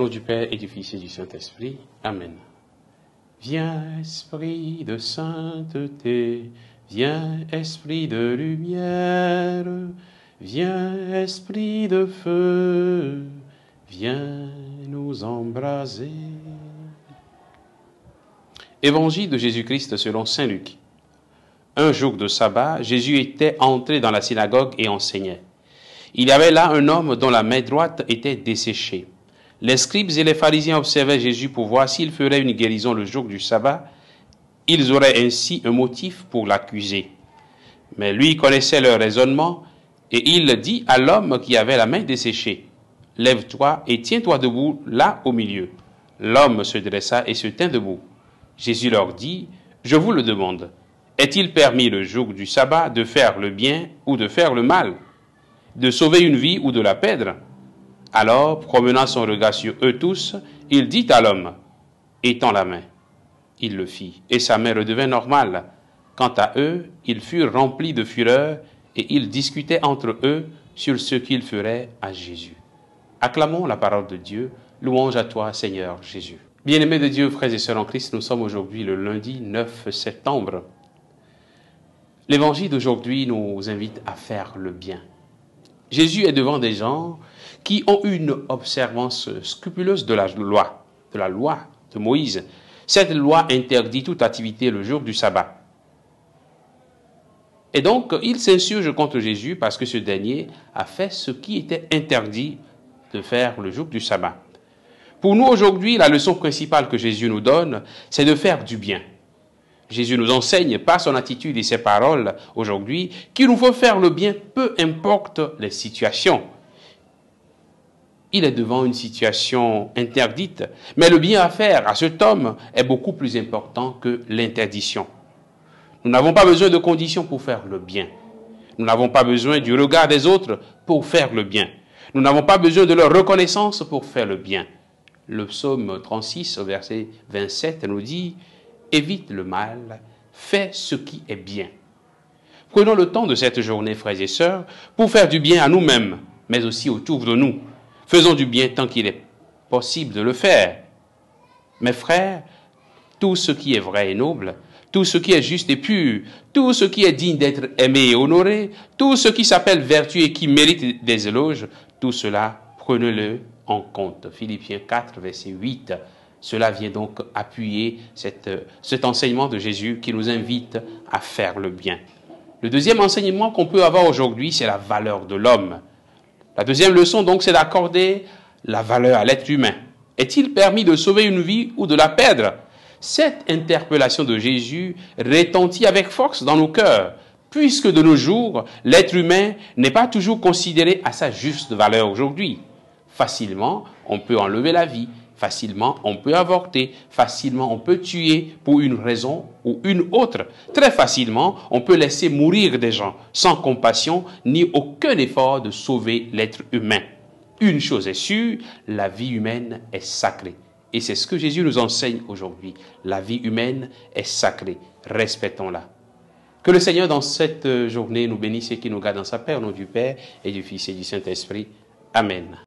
nom du Père et du Fils et du Saint-Esprit. Amen. Viens, Esprit de sainteté, viens, Esprit de lumière, viens, Esprit de feu, viens nous embraser. Évangile de Jésus-Christ selon Saint Luc. Un jour de sabbat, Jésus était entré dans la synagogue et enseignait. Il y avait là un homme dont la main droite était desséchée. Les scribes et les pharisiens observaient Jésus pour voir s'il ferait une guérison le jour du sabbat. Ils auraient ainsi un motif pour l'accuser. Mais lui connaissait leur raisonnement et il dit à l'homme qui avait la main desséchée, Lève-toi et tiens-toi debout là au milieu. L'homme se dressa et se tint debout. Jésus leur dit, Je vous le demande, est-il permis le jour du sabbat de faire le bien ou de faire le mal, de sauver une vie ou de la perdre alors, promenant son regard sur eux tous, il dit à l'homme, étends la main. Il le fit, et sa main redevint normale. Quant à eux, ils furent remplis de fureur, et ils discutaient entre eux sur ce qu'ils feraient à Jésus. Acclamons la parole de Dieu, louange à toi Seigneur Jésus. Bien-aimés de Dieu, frères et sœurs en Christ, nous sommes aujourd'hui le lundi 9 septembre. L'évangile d'aujourd'hui nous invite à faire le bien. Jésus est devant des gens qui ont une observance scrupuleuse de la loi, de la loi de Moïse. Cette loi interdit toute activité le jour du sabbat. Et donc, ils s'insurgent contre Jésus parce que ce dernier a fait ce qui était interdit de faire le jour du sabbat. Pour nous aujourd'hui, la leçon principale que Jésus nous donne, c'est de faire du bien. Jésus nous enseigne par son attitude et ses paroles aujourd'hui qu'il nous faut faire le bien peu importe les situations il est devant une situation interdite. Mais le bien à faire à cet homme est beaucoup plus important que l'interdiction. Nous n'avons pas besoin de conditions pour faire le bien. Nous n'avons pas besoin du regard des autres pour faire le bien. Nous n'avons pas besoin de leur reconnaissance pour faire le bien. Le psaume 36, verset 27 nous dit, évite le mal, fais ce qui est bien. Prenons le temps de cette journée, frères et sœurs, pour faire du bien à nous-mêmes, mais aussi autour de nous, Faisons du bien tant qu'il est possible de le faire. Mes frères, tout ce qui est vrai et noble, tout ce qui est juste et pur, tout ce qui est digne d'être aimé et honoré, tout ce qui s'appelle vertu et qui mérite des éloges, tout cela, prenez-le en compte. Philippiens 4, verset 8. Cela vient donc appuyer cet enseignement de Jésus qui nous invite à faire le bien. Le deuxième enseignement qu'on peut avoir aujourd'hui, c'est la valeur de l'homme. La deuxième leçon, donc, c'est d'accorder la valeur à l'être humain. Est-il permis de sauver une vie ou de la perdre Cette interpellation de Jésus retentit avec force dans nos cœurs, puisque de nos jours, l'être humain n'est pas toujours considéré à sa juste valeur aujourd'hui. Facilement, on peut enlever la vie, Facilement, on peut avorter. Facilement, on peut tuer pour une raison ou une autre. Très facilement, on peut laisser mourir des gens sans compassion ni aucun effort de sauver l'être humain. Une chose est sûre, la vie humaine est sacrée. Et c'est ce que Jésus nous enseigne aujourd'hui. La vie humaine est sacrée. Respectons-la. Que le Seigneur, dans cette euh, journée, nous bénisse et qu'il nous garde dans sa paix, au nom du Père et du Fils et du Saint-Esprit. Amen.